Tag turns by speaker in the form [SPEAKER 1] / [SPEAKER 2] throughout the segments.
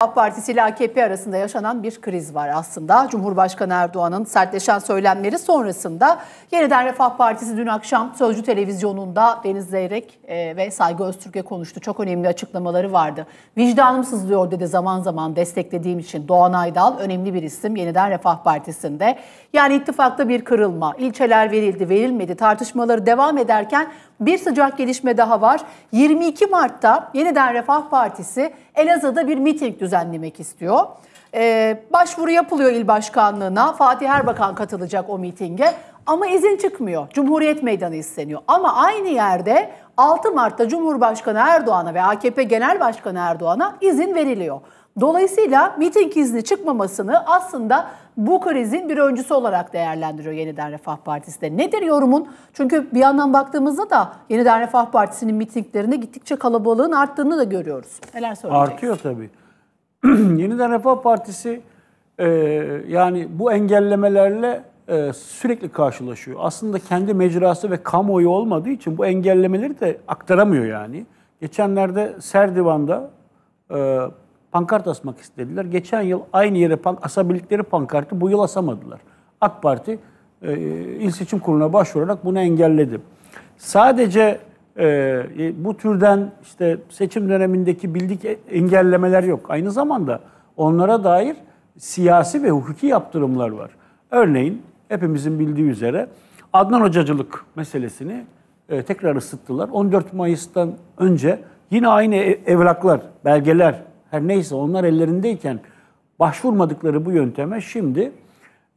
[SPEAKER 1] AK Partisi ile AKP arasında yaşanan bir kriz var aslında. Cumhurbaşkanı Erdoğan'ın sertleşen söylemleri sonrasında yeniden Refah Partisi dün akşam Sözcü Televizyonu'nda Deniz Zeyrek e, ve Saygı Öztürk'e konuştu. Çok önemli açıklamaları vardı. Vicdanım sızlıyor dedi zaman zaman desteklediğim için. Doğan Aydal önemli bir isim yeniden Refah Partisi'nde. Yani ittifakta bir kırılma, ilçeler verildi verilmedi tartışmaları devam ederken bir sıcak gelişme daha var. 22 Mart'ta yeniden Refah Partisi Elazığ'da bir miting düzenlemek istiyor. Ee, başvuru yapılıyor il başkanlığına. Fatih Erbakan katılacak o mitinge. Ama izin çıkmıyor. Cumhuriyet Meydanı isteniyor. Ama aynı yerde 6 Mart'ta Cumhurbaşkanı Erdoğan'a ve AKP Genel Başkanı Erdoğan'a izin veriliyor. Dolayısıyla miting izni çıkmamasını aslında bu krizin bir öncüsü olarak değerlendiriyor Yeniden Refah Partisi de. Nedir yorumun? Çünkü bir yandan baktığımızda da Yeniden Refah Partisi'nin mitinglerine gittikçe kalabalığın arttığını da görüyoruz. Neler
[SPEAKER 2] söyleyeceksin? Artıyor tabii. Yeniden Refah Partisi e, yani bu engellemelerle e, sürekli karşılaşıyor. Aslında kendi mecrası ve kamuoyu olmadığı için bu engellemeleri de aktaramıyor yani. Geçenlerde Serdivan'da e, pankart asmak istediler. Geçen yıl aynı yere pank asabildikleri pankartı bu yıl asamadılar. AK Parti e, il seçim kuruluna başvurarak bunu engelledi. Sadece e, e bu türden işte seçim dönemindeki bildik e, engellemeler yok. Aynı zamanda onlara dair siyasi ve hukuki yaptırımlar var. Örneğin hepimizin bildiği üzere Adnan Hocacılık meselesini e, tekrar ısıttılar. 14 Mayıs'tan önce yine aynı e, evraklar, belgeler her neyse onlar ellerindeyken başvurmadıkları bu yönteme şimdi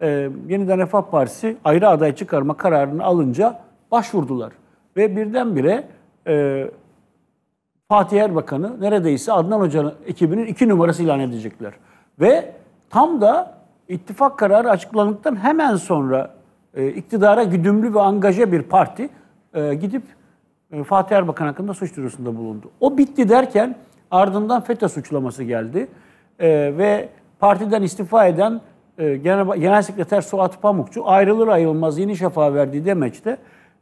[SPEAKER 2] e, Yeniden Refah Partisi ayrı aday çıkarma kararını alınca başvurdular. Ve birdenbire e, Fatih Erbakan'ı neredeyse Adnan Hoca'nın ekibinin iki numarası ilan edecekler. Ve tam da ittifak kararı açıklandıktan hemen sonra e, iktidara güdümlü ve angaje bir parti e, gidip e, Fatih Erbakan hakkında suç duyurusunda bulundu. O bitti derken Ardından FETÖ suçlaması geldi. E, ve partiden istifa eden e, Genel, Genel Sekreter Suat Pamukçu ayrılır ayrılmaz Yeni şafağı verdiği demeçte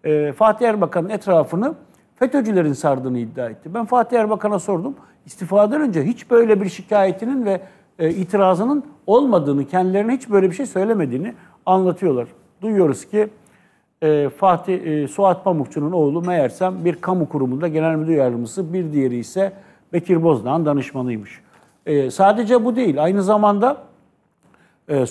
[SPEAKER 2] e, Fatih Erbakan'ın etrafını FETÖ'cülerin sardığını iddia etti. Ben Fatih Erbakan'a sordum. İstifadan önce hiç böyle bir şikayetinin ve e, itirazının olmadığını, kendilerine hiç böyle bir şey söylemediğini anlatıyorlar. Duyuyoruz ki e, Fatih e, Suat Pamukçu'nun oğlu meğersem bir kamu kurumunda genel müdür yardımcısı, bir diğeri ise Bekir Bozdağ'ın danışmanıymış. E, sadece bu değil. Aynı zamanda e, e,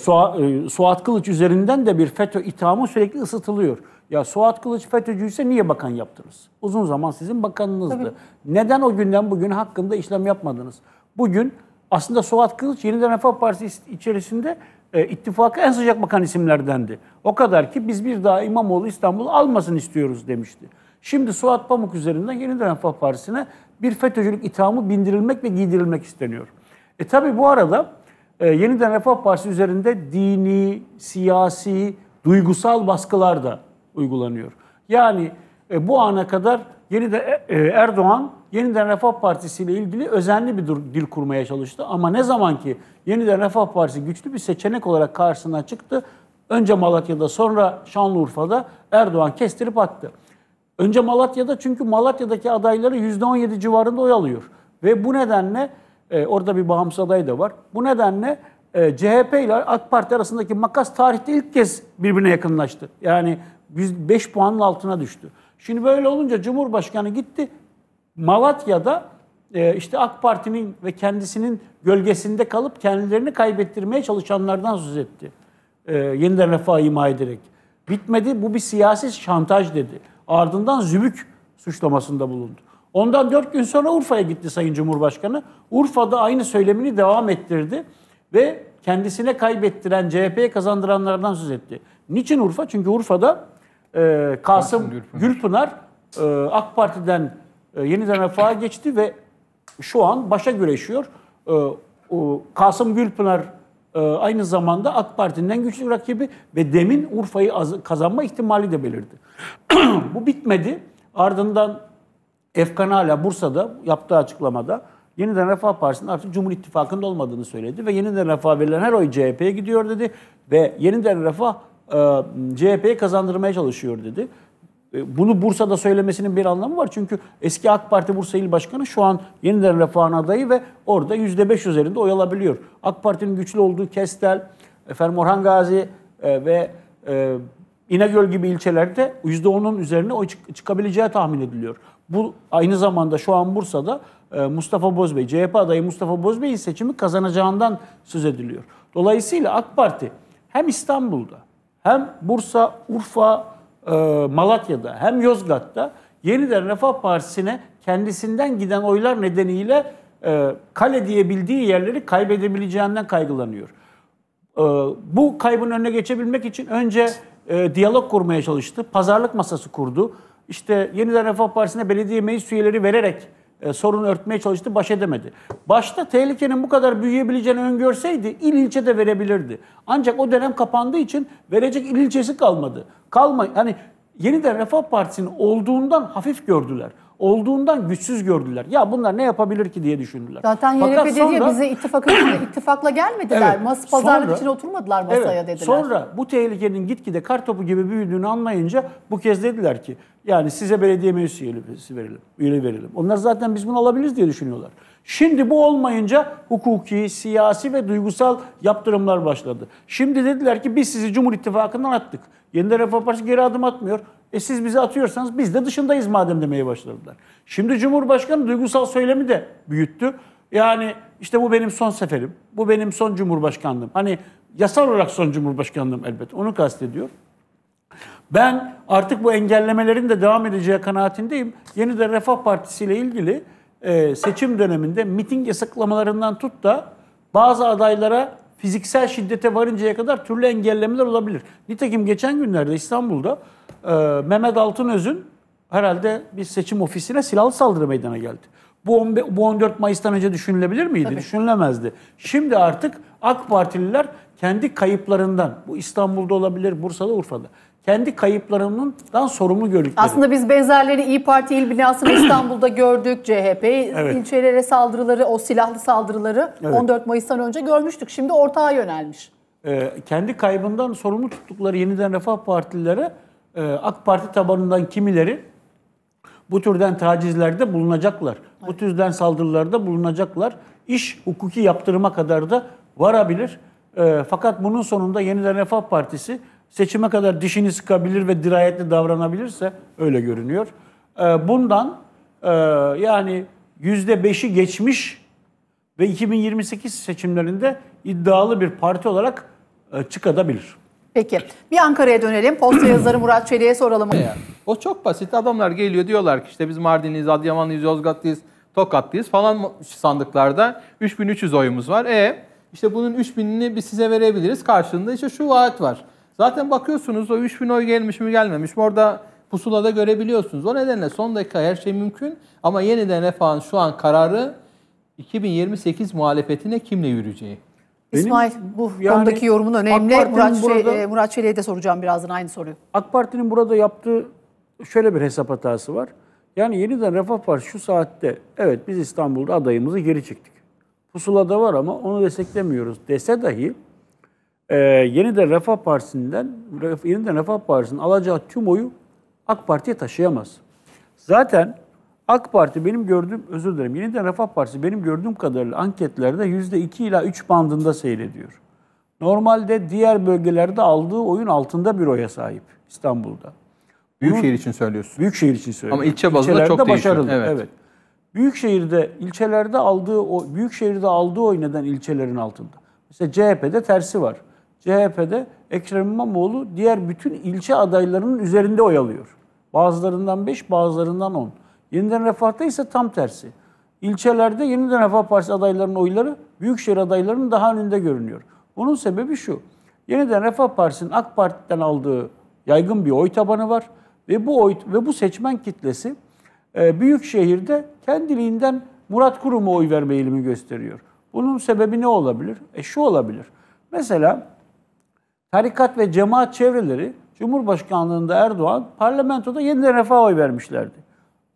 [SPEAKER 2] Suat, Kılıç üzerinden de bir FETÖ ithamı sürekli ısıtılıyor. Ya Suat Kılıç FETÖ'cüyse niye bakan yaptınız? Uzun zaman sizin bakanınızdı. Tabii. Neden o günden bugün hakkında işlem yapmadınız? Bugün aslında Suat Kılıç Yeniden Refah Partisi içerisinde e, ittifaka en sıcak bakan isimlerdendi. O kadar ki biz bir daha İmamoğlu İstanbul almasın istiyoruz demişti. Şimdi Suat Pamuk üzerinden Yeniden Refah Partisi'ne bir FETÖ'cülük ithamı bindirilmek ve giydirilmek isteniyor. E tabi bu arada e, yeniden Refah Partisi üzerinde dini, siyasi, duygusal baskılar da uygulanıyor. Yani e, bu ana kadar yeniden e, e Erdoğan yeniden Refah Partisi ile ilgili özenli bir dil kurmaya çalıştı ama ne zaman ki yeniden Refah Partisi güçlü bir seçenek olarak karşısına çıktı, önce Malatya'da sonra Şanlıurfa'da Erdoğan kestirip attı. Önce Malatya'da çünkü Malatya'daki adayları %17 civarında oy alıyor. Ve bu nedenle e, orada bir bağımsız aday da var. Bu nedenle e, CHP ile AK Parti arasındaki makas tarihte ilk kez birbirine yakınlaştı. Yani 5 puanın altına düştü. Şimdi böyle olunca Cumhurbaşkanı gitti Malatya'da e, işte AK Parti'nin ve kendisinin gölgesinde kalıp kendilerini kaybettirmeye çalışanlardan söz etti. E, yeniden refaha ima ederek. Bitmedi bu bir siyasi şantaj dedi. Ardından Zübük suçlamasında bulundu. Ondan dört gün sonra Urfa'ya gitti Sayın Cumhurbaşkanı. Urfa'da aynı söylemini devam ettirdi ve kendisine kaybettiren, CHP'ye kazandıranlardan söz etti. Niçin Urfa? Çünkü Urfa'da e, Kasım, Gülpınar, Gülpınar e, AK Parti'den e, yeniden refaha geçti ve şu an başa güreşiyor. E, o, Kasım Gülpınar ee, aynı zamanda AK Parti'nin güçlü rakibi ve demin Urfa'yı kazanma ihtimali de belirdi. Bu bitmedi. Ardından Efkan hala Bursa'da yaptığı açıklamada Yeniden Refah Partisi'nin artık Cumhur İttifakı'nda olmadığını söyledi ve Yeniden Refah verilen her oy CHP'ye gidiyor dedi ve Yeniden Refah e, CHP'ye kazandırmaya çalışıyor dedi. E, bunu Bursa'da söylemesinin bir anlamı var. Çünkü eski AK Parti Bursa İl Başkanı şu an yeniden refahın adayı ve orada %5 üzerinde oy alabiliyor. AK Parti'nin güçlü olduğu Kestel, efendim Orhan Gazi e, ve e, İnegöl gibi ilçelerde %10'un üzerine oy çık- çıkabileceği tahmin ediliyor. Bu aynı zamanda şu an Bursa'da e, Mustafa Bozbey, CHP adayı Mustafa Bozbey'in seçimi kazanacağından söz ediliyor. Dolayısıyla AK Parti hem İstanbul'da hem Bursa, Urfa, e, Malatya'da hem Yozgat'ta yeniden Refah Partisi'ne kendisinden giden oylar nedeniyle e, kale diyebildiği yerleri kaybedebileceğinden kaygılanıyor. E, bu kaybın önüne geçebilmek için önce diyalog kurmaya çalıştı. Pazarlık masası kurdu. İşte yeniden Refah Partisi'ne belediye meclis üyeleri vererek e, sorun örtmeye çalıştı, baş edemedi. Başta tehlikenin bu kadar büyüyebileceğini öngörseydi il ilçe de verebilirdi. Ancak o dönem kapandığı için verecek il ilçesi kalmadı. Kalma, hani yeniden Refah Partisi'nin olduğundan hafif gördüler olduğundan güçsüz gördüler. Ya bunlar ne yapabilir ki diye düşündüler. Zaten
[SPEAKER 1] YRP dedi ya bize ittifak ittifakla gelmediler. Evet, Mas pazarlık için oturmadılar masaya evet, dediler. Sonra
[SPEAKER 2] bu tehlikenin gitgide kartopu gibi büyüdüğünü anlayınca bu kez dediler ki yani size belediye meclis üyeliği verelim, üyeliği verelim. Onlar zaten biz bunu alabiliriz diye düşünüyorlar. Şimdi bu olmayınca hukuki, siyasi ve duygusal yaptırımlar başladı. Şimdi dediler ki biz sizi Cumhur İttifakı'ndan attık. Yeniden Refah Partisi geri adım atmıyor. E siz bizi atıyorsanız biz de dışındayız madem demeye başladılar. Şimdi Cumhurbaşkanı duygusal söylemi de büyüttü. Yani işte bu benim son seferim, bu benim son cumhurbaşkanlığım. Hani yasal olarak son cumhurbaşkanlığım elbet onu kastediyor. Ben artık bu engellemelerin de devam edeceği kanaatindeyim. Yeni de Refah Partisi ile ilgili e, seçim döneminde miting yasaklamalarından tut da bazı adaylara fiziksel şiddete varıncaya kadar türlü engellemeler olabilir. Nitekim geçen günlerde İstanbul'da e, Mehmet Altınöz'ün herhalde bir seçim ofisine silahlı saldırı meydana geldi. Bu, 15, bu 14 Mayıs'tan önce düşünülebilir miydi? Tabii. Düşünülemezdi. Şimdi artık AK Partililer kendi kayıplarından, bu İstanbul'da olabilir, Bursa'da, Urfa'da, kendi kayıplarından sorumlu gördükleri.
[SPEAKER 1] Aslında biz benzerleri İyi Parti il binasını İstanbul'da gördük. CHP evet. ilçelere saldırıları, o silahlı saldırıları evet. 14 Mayıs'tan önce görmüştük. Şimdi ortağa yönelmiş.
[SPEAKER 2] Ee, kendi kaybından sorumlu tuttukları yeniden Refah Partililere e, AK Parti tabanından kimileri bu türden tacizlerde bulunacaklar. Evet. Bu türden saldırılarda bulunacaklar. İş hukuki yaptırıma kadar da varabilir. E, fakat bunun sonunda Yeniden Refah Partisi seçime kadar dişini sıkabilir ve dirayetli davranabilirse öyle görünüyor. Ee, bundan e, yani %5'i geçmiş ve 2028 seçimlerinde iddialı bir parti olarak e, çıkabilir.
[SPEAKER 1] Peki. Bir Ankara'ya dönelim. Posta yazarı Murat Çelik'e soralım.
[SPEAKER 2] O çok basit. Adamlar geliyor diyorlar ki işte biz Mardinliyiz, Adıyamanlıyız, Yozgatlıyız, Tokatlıyız falan sandıklarda 3300 oyumuz var. E işte bunun 3000'ini biz size verebiliriz. Karşılığında işte şu vaat var. Zaten bakıyorsunuz o 3000 oy gelmiş mi gelmemiş mi orada pusulada görebiliyorsunuz. O nedenle son dakika her şey mümkün ama yeniden refahın şu an kararı 2028 muhalefetine kimle yürüyeceği. Benim, İsmail bu yani, konudaki yorumun önemli. Murat, burada, şey,
[SPEAKER 1] Murat Çelik'e de soracağım birazdan
[SPEAKER 2] aynı soruyu. AK Parti'nin burada yaptığı şöyle bir hesap hatası var. Yani yeniden Refah Partisi şu saatte evet biz İstanbul'da adayımızı geri çektik. Pusulada var ama onu desteklemiyoruz dese dahi e, ee, yeniden Refah Partisi'nden, yeniden Refah Partisi'nin alacağı tüm oyu AK Parti'ye taşıyamaz. Zaten AK Parti benim gördüğüm, özür dilerim, yeniden Refah Partisi benim gördüğüm kadarıyla anketlerde yüzde iki ila üç bandında seyrediyor. Normalde diğer bölgelerde aldığı oyun altında bir oya sahip İstanbul'da. Büyükşehir için söylüyorsun. Büyükşehir için söylüyorum. Ama ilçe bazında İlçelerde çok değişiyor. Evet. evet. Büyükşehir'de, ilçelerde aldığı o büyükşehirde aldığı oy neden ilçelerin altında? Mesela CHP'de tersi var. CHP'de Ekrem İmamoğlu diğer bütün ilçe adaylarının üzerinde oyalıyor. Bazılarından 5, bazılarından 10. Yeniden Refah'ta ise tam tersi. İlçelerde Yeniden Refah Partisi adaylarının oyları Büyükşehir adaylarının daha önünde görünüyor. Bunun sebebi şu. Yeniden Refah Partisi'nin AK Parti'den aldığı yaygın bir oy tabanı var ve bu oy ve bu seçmen kitlesi e, büyük şehirde kendiliğinden Murat Kurum'a oy verme eğilimi gösteriyor. Bunun sebebi ne olabilir? E şu olabilir. Mesela tarikat ve cemaat çevreleri Cumhurbaşkanlığında Erdoğan parlamentoda yeniden refah oy vermişlerdi.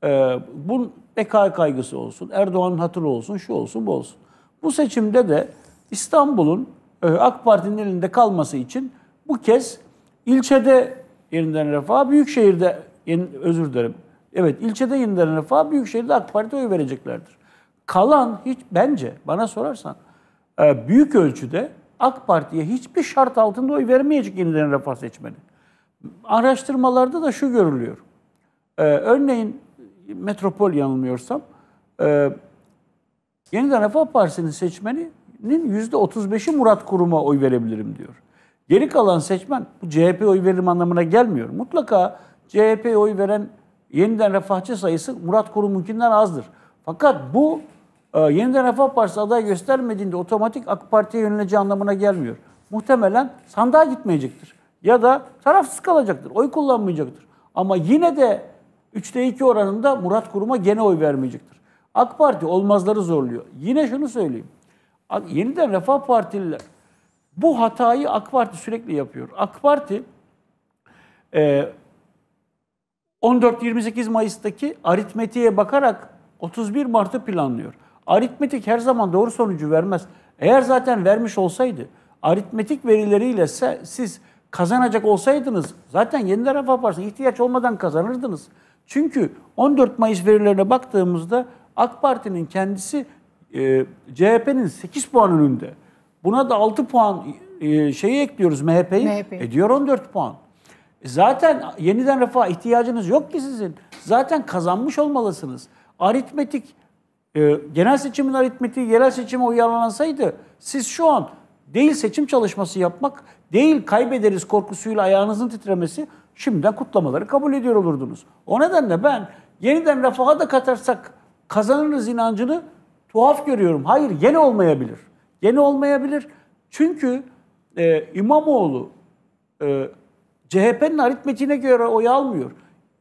[SPEAKER 2] Ee, bu beka kaygısı olsun, Erdoğan'ın hatırı olsun, şu olsun, bu olsun. Bu seçimde de İstanbul'un e, AK Parti'nin elinde kalması için bu kez ilçede yeniden refah, büyükşehirde özür dilerim. Evet, ilçede yeniden refah, büyükşehirde AK Parti oy vereceklerdir. Kalan hiç bence bana sorarsan e, büyük ölçüde AK Parti'ye hiçbir şart altında oy vermeyecek yeniden refah seçmeni. Araştırmalarda da şu görülüyor. Ee, örneğin metropol yanılmıyorsam e, yeniden Refah Partisi'nin seçmeninin %35'i Murat Kurum'a oy verebilirim diyor. Geri kalan seçmen bu CHP oy veririm anlamına gelmiyor. Mutlaka CHP oy veren yeniden refahçı sayısı Murat Kurum'unkinden azdır. Fakat bu e, yeniden Refah Partisi aday göstermediğinde otomatik AK Parti'ye yöneleceği anlamına gelmiyor. Muhtemelen sandığa gitmeyecektir. Ya da tarafsız kalacaktır, oy kullanmayacaktır. Ama yine de 3'te 2 oranında Murat Kurum'a gene oy vermeyecektir. AK Parti olmazları zorluyor. Yine şunu söyleyeyim. Yeniden Refah Partililer bu hatayı AK Parti sürekli yapıyor. AK Parti e, 14-28 Mayıs'taki aritmetiğe bakarak 31 Mart'ı planlıyor. Aritmetik her zaman doğru sonucu vermez. Eğer zaten vermiş olsaydı, aritmetik verileriyle siz kazanacak olsaydınız zaten yeniden rafa yaparsınız. ihtiyaç olmadan kazanırdınız. Çünkü 14 Mayıs verilerine baktığımızda AK Parti'nin kendisi e, CHP'nin 8 puan önünde. Buna da 6 puan e, şeyi ekliyoruz MHP'yi. MHP. Ediyor MHP. 14 puan. E, zaten yeniden refaha ihtiyacınız yok ki sizin. Zaten kazanmış olmalısınız. Aritmetik e, genel seçimin aritmetiği yerel seçime uyarlansaydı siz şu an değil seçim çalışması yapmak, değil kaybederiz korkusuyla ayağınızın titremesi şimdiden kutlamaları kabul ediyor olurdunuz. O nedenle ben yeniden refaha da katarsak kazanırız inancını tuhaf görüyorum. Hayır yeni olmayabilir. Yeni olmayabilir. Çünkü e, İmamoğlu e, CHP'nin aritmetiğine göre oy almıyor.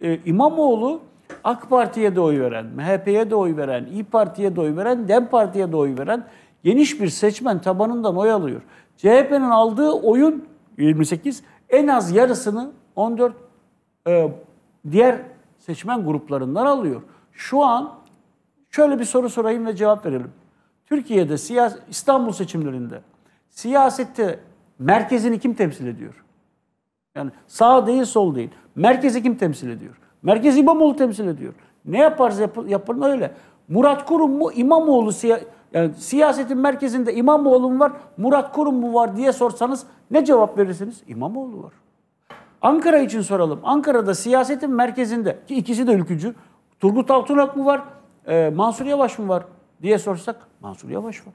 [SPEAKER 2] E, İmamoğlu AK Parti'ye de oy veren, MHP'ye de oy veren, İyi Parti'ye de oy veren, DEM Parti'ye de oy veren geniş bir seçmen tabanından oy alıyor. CHP'nin aldığı oyun 28 en az yarısını 14 e, diğer seçmen gruplarından alıyor. Şu an şöyle bir soru sorayım ve cevap verelim. Türkiye'de siyas İstanbul seçimlerinde siyasette merkezini kim temsil ediyor? Yani sağ değil sol değil. Merkezi kim temsil ediyor? Merkez İmamoğlu temsil ediyor. Ne yaparız yap, yapın öyle. Murat Kurum mu İmamoğlu siya, yani siyasetin merkezinde İmamoğlu mu var, Murat Kurum mu var diye sorsanız ne cevap verirsiniz? İmamoğlu var. Ankara için soralım. Ankara'da siyasetin merkezinde ki ikisi de ülkücü. Turgut Altunak mu var, e, Mansur Yavaş mı var diye sorsak Mansur Yavaş var.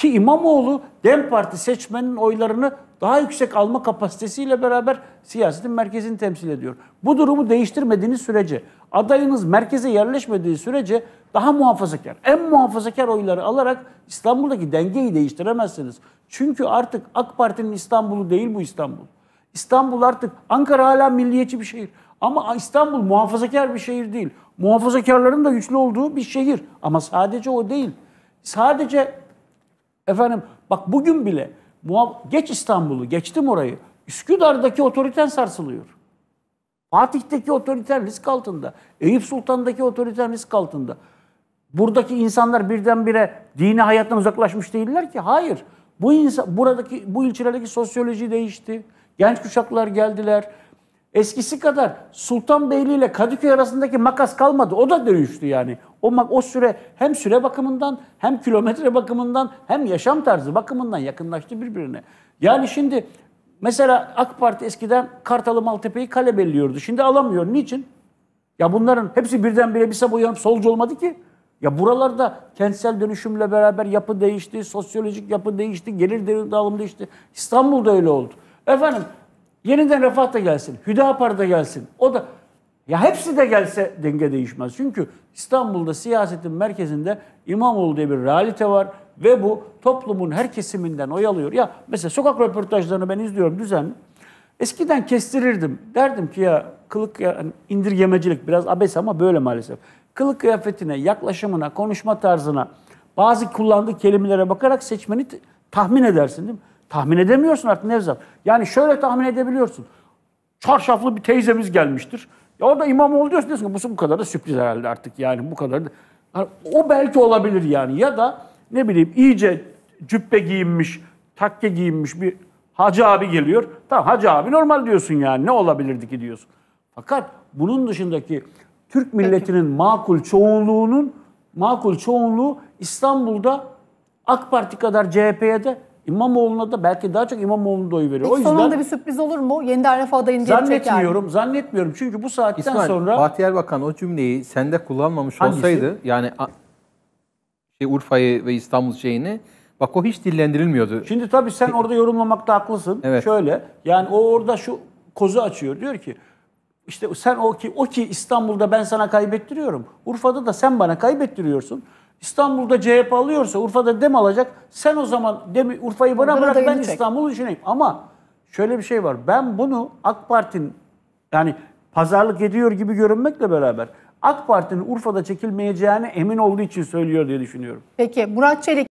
[SPEAKER 2] Ki İmamoğlu DEM Parti seçmenin oylarını daha yüksek alma kapasitesiyle beraber siyasetin merkezini temsil ediyor. Bu durumu değiştirmediğiniz sürece, adayınız merkeze yerleşmediği sürece daha muhafazakar, en muhafazakar oyları alarak İstanbul'daki dengeyi değiştiremezsiniz. Çünkü artık AK Parti'nin İstanbul'u değil bu İstanbul. İstanbul artık, Ankara hala milliyetçi bir şehir. Ama İstanbul muhafazakar bir şehir değil. Muhafazakarların da güçlü olduğu bir şehir. Ama sadece o değil. Sadece Efendim bak bugün bile geç İstanbul'u, geçtim orayı. Üsküdar'daki otoriten sarsılıyor. Fatih'teki otoriten risk altında. Eyüp Sultan'daki otoriten risk altında. Buradaki insanlar birdenbire dini hayattan uzaklaşmış değiller ki. Hayır. Bu insan, buradaki bu ilçelerdeki sosyoloji değişti. Genç kuşaklar geldiler. Eskisi kadar Sultanbeyli ile Kadıköy arasındaki makas kalmadı. O da dönüştü yani. O, o süre hem süre bakımından hem kilometre bakımından hem yaşam tarzı bakımından yakınlaştı birbirine. Yani şimdi mesela AK Parti eskiden Kartalı Maltepe'yi kale belliyordu. Şimdi alamıyor. Niçin? Ya bunların hepsi birdenbire bir sabah uyanıp solcu olmadı ki. Ya buralarda kentsel dönüşümle beraber yapı değişti, sosyolojik yapı değişti, gelir dağılımı değişti. İstanbul'da öyle oldu. Efendim yeniden Refah da gelsin, Hüdapar da gelsin. O da ya hepsi de gelse denge değişmez. Çünkü İstanbul'da siyasetin merkezinde İmamoğlu diye bir realite var ve bu toplumun her kesiminden oy alıyor. Ya mesela sokak röportajlarını ben izliyorum düzenli. Eskiden kestirirdim. Derdim ki ya kılık yani indirgemecilik biraz abes ama böyle maalesef. Kılık kıyafetine, yaklaşımına, konuşma tarzına, bazı kullandığı kelimelere bakarak seçmeni tahmin edersin değil mi? Tahmin edemiyorsun artık Nevzat. Yani şöyle tahmin edebiliyorsun. Çarşaflı bir teyzemiz gelmiştir. Ya orada imam oluyorsun diyorsun ki bu, bu kadar da sürpriz herhalde artık yani bu kadar da. Yani o belki olabilir yani ya da ne bileyim iyice cübbe giyinmiş, takke giyinmiş bir hacı abi geliyor. Tamam hacı abi normal diyorsun yani ne olabilirdi ki diyorsun. Fakat bunun dışındaki Türk milletinin makul çoğunluğunun makul çoğunluğu İstanbul'da AK Parti kadar CHP'ye de İmamoğlu'na da belki daha çok İmamoğlu'na da oy veriyor. Peki o yüzden sonunda
[SPEAKER 1] bir sürpriz olur mu? Yeniden Refah adayını geri Zannetmiyorum. Yani.
[SPEAKER 2] Zannetmiyorum. Çünkü bu saatten İsmail, sonra... Fatih Erbakan o cümleyi sende kullanmamış Hangisi? olsaydı yani şey, Urfa'yı ve İstanbul şeyini bak o hiç dillendirilmiyordu. Şimdi tabii sen orada yorumlamakta haklısın. Evet. Şöyle yani o orada şu kozu açıyor. Diyor ki işte sen o ki o ki İstanbul'da ben sana kaybettiriyorum. Urfa'da da sen bana kaybettiriyorsun. İstanbul'da CHP alıyorsa Urfa'da dem alacak. Sen o zaman dem, Urfa'yı bana bırak ben İstanbul'u düşüneyim. Ama şöyle bir şey var. Ben bunu AK Parti'nin yani pazarlık ediyor gibi görünmekle beraber AK Parti'nin Urfa'da çekilmeyeceğine emin olduğu için söylüyor diye düşünüyorum. Peki Murat Çelik